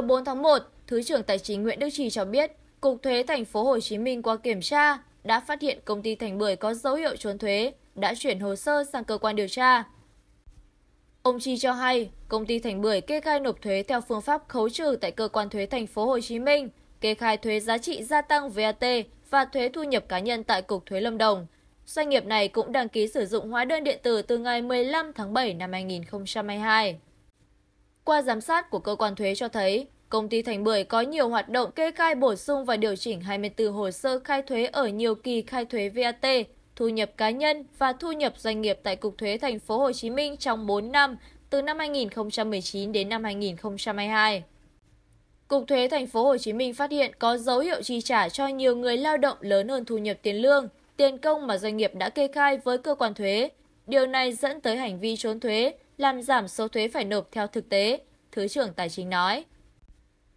chiều 4 tháng 1, Thứ trưởng Tài chính Nguyễn Đức Trì cho biết, Cục Thuế Thành phố Hồ Chí Minh qua kiểm tra đã phát hiện công ty Thành Bưởi có dấu hiệu trốn thuế, đã chuyển hồ sơ sang cơ quan điều tra. Ông Chi cho hay, công ty Thành Bưởi kê khai nộp thuế theo phương pháp khấu trừ tại cơ quan thuế thành phố Hồ Chí Minh, kê khai thuế giá trị gia tăng VAT và thuế thu nhập cá nhân tại Cục Thuế Lâm Đồng. Doanh nghiệp này cũng đăng ký sử dụng hóa đơn điện tử từ ngày 15 tháng 7 năm 2022 qua giám sát của cơ quan thuế cho thấy công ty thành bưởi có nhiều hoạt động kê khai bổ sung và điều chỉnh hai mươi bốn hồ sơ khai thuế ở nhiều kỳ khai thuế vat thu nhập cá nhân và thu nhập doanh nghiệp tại Cục Thuế Thành phố Hồ Chí Minh trong 4 năm từ năm 2019 đến năm 2022. Cục Thuế Thành phố Hồ Chí Minh phát hiện có dấu hiệu chi trả cho nhiều người lao động lớn hơn thu nhập tiền lương, tiền công mà doanh nghiệp đã kê khai với cơ quan thuế. Điều này dẫn tới hành vi trốn thuế, làm giảm số thuế phải nộp theo thực tế, Thứ trưởng Tài chính nói.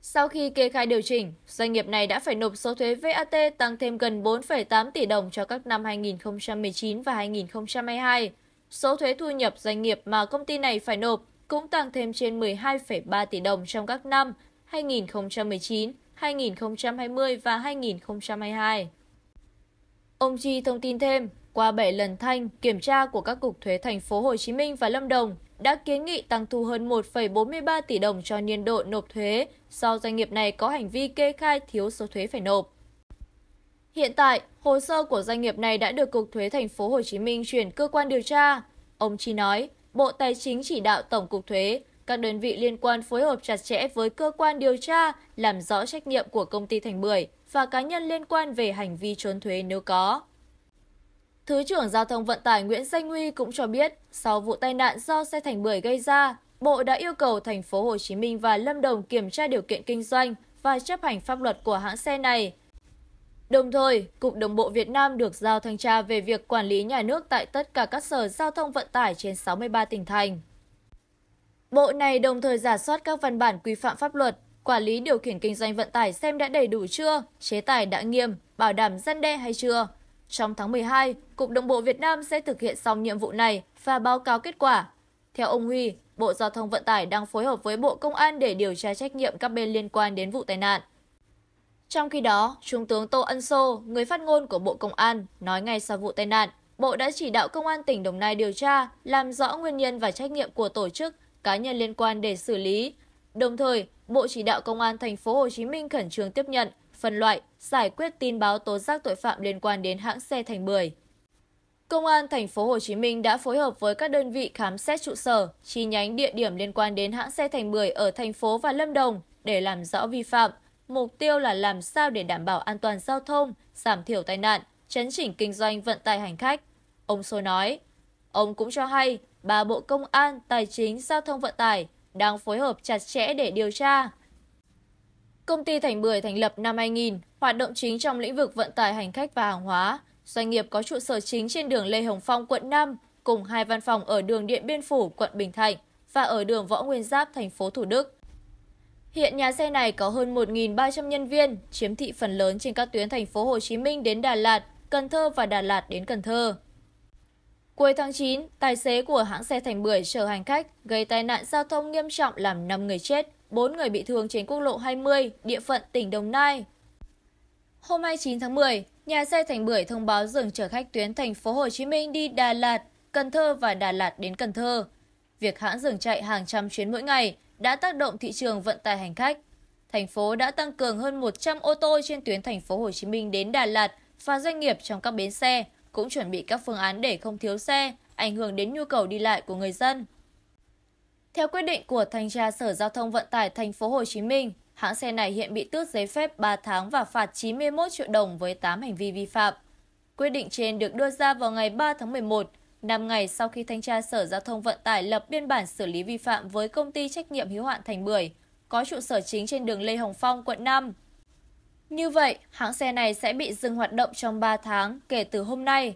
Sau khi kê khai điều chỉnh, doanh nghiệp này đã phải nộp số thuế VAT tăng thêm gần 4,8 tỷ đồng cho các năm 2019 và 2022. Số thuế thu nhập doanh nghiệp mà công ty này phải nộp cũng tăng thêm trên 12,3 tỷ đồng trong các năm 2019, 2020 và 2022. Ông Chi thông tin thêm, qua 7 lần thanh kiểm tra của các cục thuế thành phố Hồ Chí Minh và Lâm Đồng, đã kiến nghị tăng thu hơn 1,43 tỷ đồng cho niên độ nộp thuế do doanh nghiệp này có hành vi kê khai thiếu số thuế phải nộp. Hiện tại, hồ sơ của doanh nghiệp này đã được Cục Thuế Thành phố Hồ Chí Minh chuyển cơ quan điều tra. Ông Chi nói, Bộ Tài chính chỉ đạo Tổng cục Thuế, các đơn vị liên quan phối hợp chặt chẽ với cơ quan điều tra làm rõ trách nhiệm của công ty Thành Bưởi và cá nhân liên quan về hành vi trốn thuế nếu có thứ trưởng giao thông vận tải nguyễn danh huy cũng cho biết sau vụ tai nạn do xe thành bưởi gây ra bộ đã yêu cầu Thành phố Hồ Chí Minh và lâm đồng kiểm tra điều kiện kinh doanh và chấp hành pháp luật của hãng xe này Đồng thời, Cục Đồng bộ Việt Nam được giao thanh tra về việc quản lý nhà nước tại tất cả các sở giao thông vận tải trên 63 tỉnh thành. Bộ này đồng thời giả soát các văn bản quy phạm pháp luật, quản lý điều khiển kinh doanh vận tải xem đã đầy đủ chưa, chế tài đã nghiêm, bảo đảm dân đe hay chưa, trong tháng một hai cục đồng bộ việt nam sẽ thực hiện xong nhiệm vụ này và báo cáo kết quả theo ông huy bộ giao thông vận tải đang phối hợp với bộ công an để điều tra trách nhiệm các bên liên quan đến vụ tai nạn trong khi đó trung tướng tô ân sô người phát ngôn của bộ công an nói ngay sau vụ tai nạn bộ đã chỉ đạo công an tỉnh đồng nai điều tra làm rõ nguyên nhân và trách nhiệm của tổ chức cá nhân liên quan để xử lý đồng thời bộ chỉ đạo công an thành phố hồ chí minh khẩn trương tiếp nhận phân loại, giải quyết tin báo tố giác tội phạm liên quan đến hãng xe Thành Bưởi. Công an thành phố Hồ Chí Minh đã phối hợp với các đơn vị khám xét trụ sở, chi nhánh địa điểm liên quan đến hãng xe Thành Bưởi ở thành phố và Lâm Đồng để làm rõ vi phạm. Mục tiêu là làm sao để đảm bảo an toàn giao thông, giảm thiểu tai nạn, chấn chỉnh kinh doanh vận tải hành khách. Ông Sô nói, ông cũng cho hay ba Bộ Công an, Tài chính, Giao thông Vận tải đang phối hợp chặt chẽ để điều tra, Công ty Thành Bưởi thành lập năm 2000, hoạt động chính trong lĩnh vực vận tải hành khách và hàng hóa. Doanh nghiệp có trụ sở chính trên đường Lê Hồng Phong, quận 5, cùng hai văn phòng ở đường Điện Biên Phủ, quận Bình Thạnh và ở đường Võ Nguyên Giáp, thành phố Thủ Đức. Hiện nhà xe này có hơn 1.300 nhân viên, chiếm thị phần lớn trên các tuyến thành phố Hồ Chí Minh đến Đà Lạt, Cần Thơ và Đà Lạt đến Cần Thơ. Cuối tháng 9, tài xế của hãng xe Thành Bưởi chở hành khách gây tai nạn giao thông nghiêm trọng làm 5 người chết 4 người bị thương trên quốc lộ 20, địa phận tỉnh Đồng Nai. Hôm 29 tháng 10, nhà xe Thành Bưởi thông báo dừng chở khách tuyến thành phố Hồ Chí Minh đi Đà Lạt, Cần Thơ và Đà Lạt đến Cần Thơ. Việc hãng dừng chạy hàng trăm chuyến mỗi ngày đã tác động thị trường vận tải hành khách. Thành phố đã tăng cường hơn 100 ô tô trên tuyến thành phố Hồ Chí Minh đến Đà Lạt và doanh nghiệp trong các bến xe cũng chuẩn bị các phương án để không thiếu xe, ảnh hưởng đến nhu cầu đi lại của người dân. Theo quyết định của Thanh tra Sở Giao thông Vận tải tp hcm, hãng xe này hiện bị tước giấy phép 3 tháng và phạt 91 triệu đồng với 8 hành vi vi phạm. Quyết định trên được đưa ra vào ngày 3 tháng 11, 5 ngày sau khi thanh tra Sở Giao thông Vận tải lập biên bản xử lý vi phạm với công ty trách nhiệm hiếu hạn Thành Bưởi, có trụ sở chính trên đường Lê Hồng Phong, quận 5. Như vậy, hãng xe này sẽ bị dừng hoạt động trong 3 tháng kể từ hôm nay.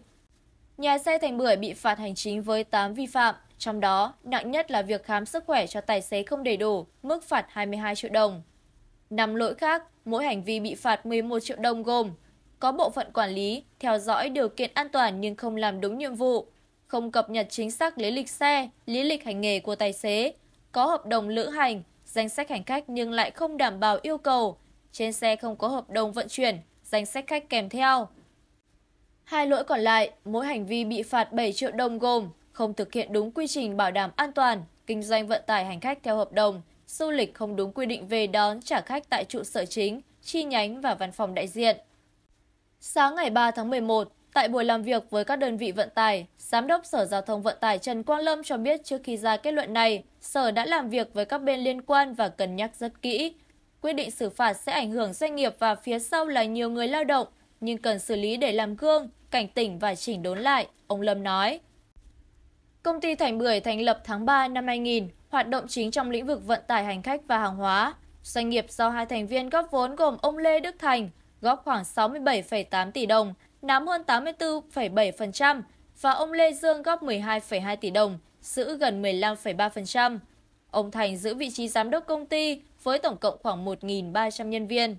Nhà xe Thành Bưởi bị phạt hành chính với 8 vi phạm, trong đó nặng nhất là việc khám sức khỏe cho tài xế không đầy đủ mức phạt hai mươi hai triệu đồng năm lỗi khác mỗi hành vi bị phạt 11 triệu đồng gồm có bộ phận quản lý theo dõi điều kiện an toàn nhưng không làm đúng nhiệm vụ không cập nhật chính xác lý lịch xe lý lịch hành nghề của tài xế có hợp đồng lữ hành danh sách hành khách nhưng lại không đảm bảo yêu cầu trên xe không có hợp đồng vận chuyển danh sách khách kèm theo Hai lỗi còn lại, mỗi hành vi bị phạt 7 triệu đồng gồm không thực hiện đúng quy trình bảo đảm an toàn kinh doanh vận tải hành khách theo hợp đồng du lịch không đúng quy định về đón trả khách tại trụ sở chính chi nhánh và văn phòng đại diện sáng ngày 3 tháng 11 Tại buổi làm việc với các đơn vị vận tải, Giám đốc Sở Giao thông Vận tải Trần Quang Lâm cho biết trước khi ra kết luận này, Sở đã làm việc với các bên liên quan và cân nhắc rất kỹ. Quyết định xử phạt sẽ ảnh hưởng doanh nghiệp và phía sau là nhiều người lao động, nhưng cần xử lý để làm gương, cảnh tỉnh và chỉnh đốn lại, ông Lâm nói. Công ty Thành Bưởi thành lập tháng 3 năm 2000, hoạt động chính trong lĩnh vực vận tải hành khách và hàng hóa. Doanh nghiệp do hai thành viên góp vốn gồm ông Lê Đức Thành, góp khoảng 67,8 tỷ đồng, nắm hơn 84,7% và ông Lê Dương góp 12,2 tỷ đồng, giữ gần 15,3%. Ông Thành giữ vị trí giám đốc công ty với tổng cộng khoảng 1.300 nhân viên.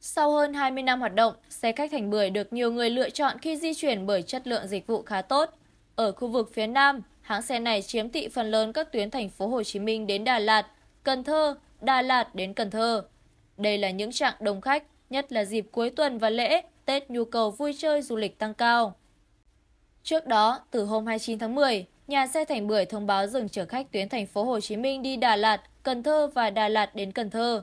Sau hơn 20 năm hoạt động, xe khách Thành Bưởi được nhiều người lựa chọn khi di chuyển bởi chất lượng dịch vụ khá tốt, ở khu vực phía Nam, hãng xe này chiếm thị phần lớn các tuyến thành phố Hồ Chí Minh đến Đà Lạt, Cần Thơ, Đà Lạt đến Cần Thơ. Đây là những trạng đông khách, nhất là dịp cuối tuần và lễ, Tết nhu cầu vui chơi du lịch tăng cao. Trước đó, từ hôm 29 tháng 10, nhà xe Thành Bưởi thông báo dừng chở khách tuyến thành phố Hồ Chí Minh đi Đà Lạt, Cần Thơ và Đà Lạt đến Cần Thơ.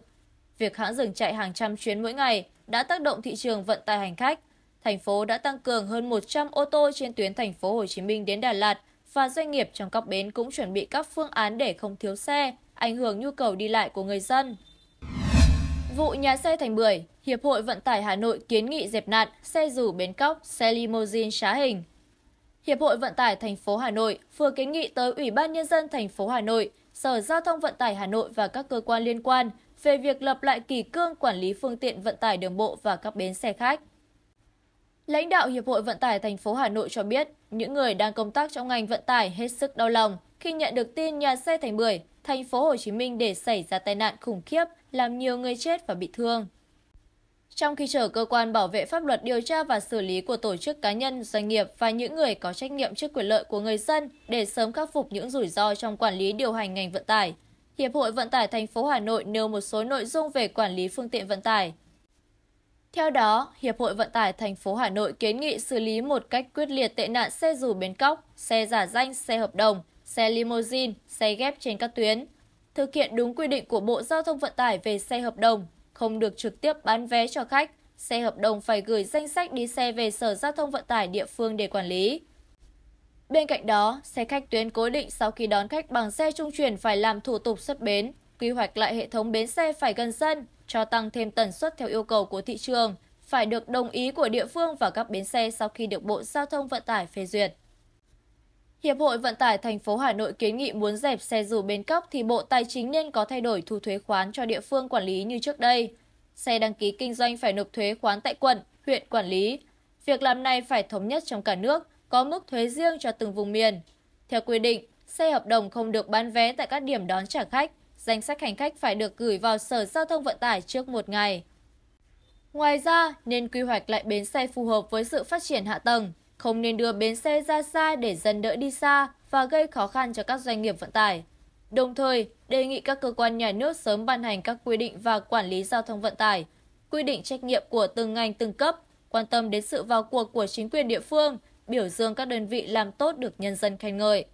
Việc hãng dừng chạy hàng trăm chuyến mỗi ngày đã tác động thị trường vận tải hành khách thành phố đã tăng cường hơn 100 ô tô trên tuyến thành phố Hồ Chí Minh đến Đà Lạt và doanh nghiệp trong các bến cũng chuẩn bị các phương án để không thiếu xe, ảnh hưởng nhu cầu đi lại của người dân. Vụ nhà xe Thành Bưởi, Hiệp hội Vận tải Hà Nội kiến nghị dẹp nạn xe rủ bến cóc, xe limousine trá hình. Hiệp hội Vận tải thành phố Hà Nội vừa kiến nghị tới Ủy ban nhân dân thành phố Hà Nội, Sở Giao thông Vận tải Hà Nội và các cơ quan liên quan về việc lập lại kỷ cương quản lý phương tiện vận tải đường bộ và các bến xe khách lãnh đạo hiệp hội vận tải thành phố hà nội cho biết những người đang công tác trong ngành vận tải hết sức đau lòng khi nhận được tin nhà xe thành bưởi thành phố hồ chí minh để xảy ra tai nạn khủng khiếp làm nhiều người chết và bị thương trong khi chờ cơ quan bảo vệ pháp luật điều tra và xử lý của tổ chức cá nhân, doanh nghiệp và những người có trách nhiệm trước quyền lợi của người dân để sớm khắc phục những rủi ro trong quản lý điều hành ngành vận tải, Hiệp hội Vận tải thành phố Hà Nội nêu một số nội dung về quản lý phương tiện vận tải, theo đó hiệp hội vận tải thành phố hà nội kiến nghị xử lý một cách quyết liệt tệ nạn xe dù bến cóc xe giả danh xe hợp đồng xe limousine xe ghép trên các tuyến thực hiện đúng quy định của bộ giao thông vận tải về xe hợp đồng không được trực tiếp bán vé cho khách xe hợp đồng phải gửi danh sách đi xe về sở giao thông vận tải địa phương để quản lý Bên cạnh đó, xe khách tuyến cố định sau khi đón khách bằng xe trung chuyển phải làm thủ tục xuất bến, quy hoạch lại hệ thống bến xe phải gần dân cho tăng thêm tần suất theo yêu cầu của thị trường phải được đồng ý của địa phương và các bến xe sau khi được Bộ Giao thông Vận tải phê duyệt. Hiệp hội Vận tải thành phố Hà Nội kiến nghị muốn dẹp xe dù bến cóc thì Bộ Tài chính nên có thay đổi thu thuế khoán cho địa phương quản lý như trước đây. Xe đăng ký kinh doanh phải nộp thuế khoán tại quận, huyện quản lý. Việc làm này phải thống nhất trong cả nước, có mức thuế riêng cho từng vùng miền. Theo quy định, xe hợp đồng không được bán vé tại các điểm đón trả khách, danh sách hành khách phải được gửi vào Sở Giao thông Vận tải trước một ngày. Ngoài ra, nên quy hoạch lại bến xe phù hợp với sự phát triển hạ tầng, không nên đưa bến xe ra xa để dân đỡ đi xa và gây khó khăn cho các doanh nghiệp vận tải. Đồng thời, đề nghị các cơ quan nhà nước sớm ban hành các quy định và quản lý giao thông vận tải, quy định trách nhiệm của từng ngành từng cấp, quan tâm đến sự vào cuộc của chính quyền địa phương, biểu dương các đơn vị làm tốt được nhân dân khen ngợi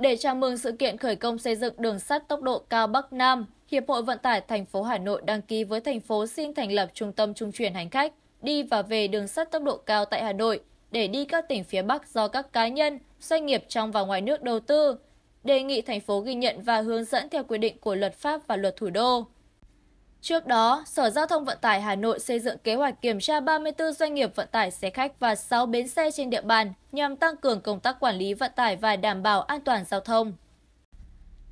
để chào mừng sự kiện khởi công xây dựng đường sắt tốc độ cao bắc nam hiệp hội vận tải thành phố hà nội đăng ký với thành phố xin thành lập trung tâm trung chuyển hành khách đi và về đường sắt tốc độ cao tại hà nội để đi các tỉnh phía bắc do các cá nhân doanh nghiệp trong và ngoài nước đầu tư đề nghị thành phố ghi nhận và hướng dẫn theo quy định của luật pháp và luật thủ đô trước đó sở giao thông vận tải hà nội xây dựng kế hoạch kiểm tra ba mươi bốn doanh nghiệp vận tải xe khách và sáu bến xe trên địa bàn nhằm tăng cường công tác quản lý vận tải và đảm bảo an toàn giao thông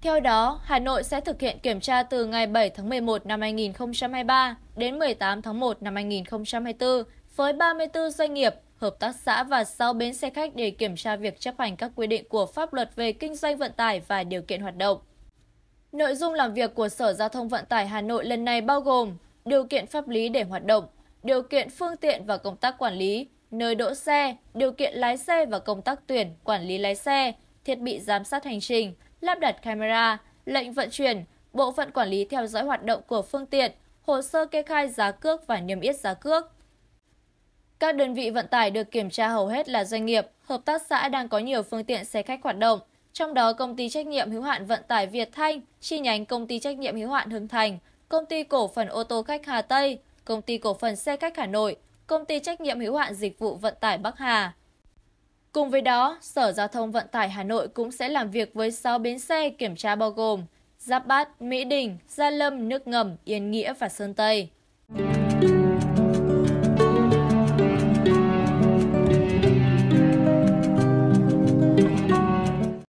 theo đó, Hà Nội sẽ thực hiện kiểm tra từ ngày 7 tháng 11 năm 2023 đến 18 tháng 1 năm 2024 với 34 doanh nghiệp, hợp tác xã và 6 bến xe khách để kiểm tra việc chấp hành các quy định của pháp luật về kinh doanh vận tải và điều kiện hoạt động nội dung làm việc của sở giao thông vận tải hà nội lần này bao gồm điều kiện pháp lý để hoạt động điều kiện phương tiện và công tác quản lý nơi đỗ xe điều kiện lái xe và công tác tuyển quản lý lái xe thiết bị giám sát hành trình lắp đặt camera lệnh vận chuyển bộ phận quản lý theo dõi hoạt động của phương tiện hồ sơ kê khai giá cước và niêm yết giá cước các đơn vị vận tải được kiểm tra hầu hết là doanh nghiệp, hợp tác xã đang có nhiều phương tiện xe khách hoạt động, trong đó công ty trách nhiệm hiếu hạn vận tải việt thanh chi nhánh công ty trách nhiệm hiếu hạn hưng thành công ty cổ phần ô tô khách hà tây công ty cổ phần xe khách hà nội công ty trách nhiệm hiếu hạn dịch vụ vận tải bắc hà cùng với đó sở giao thông vận tải hà nội cũng sẽ làm việc với 6 bến xe kiểm tra bao gồm giáp bát mỹ đình gia lâm nước ngầm yên nghĩa và sơn tây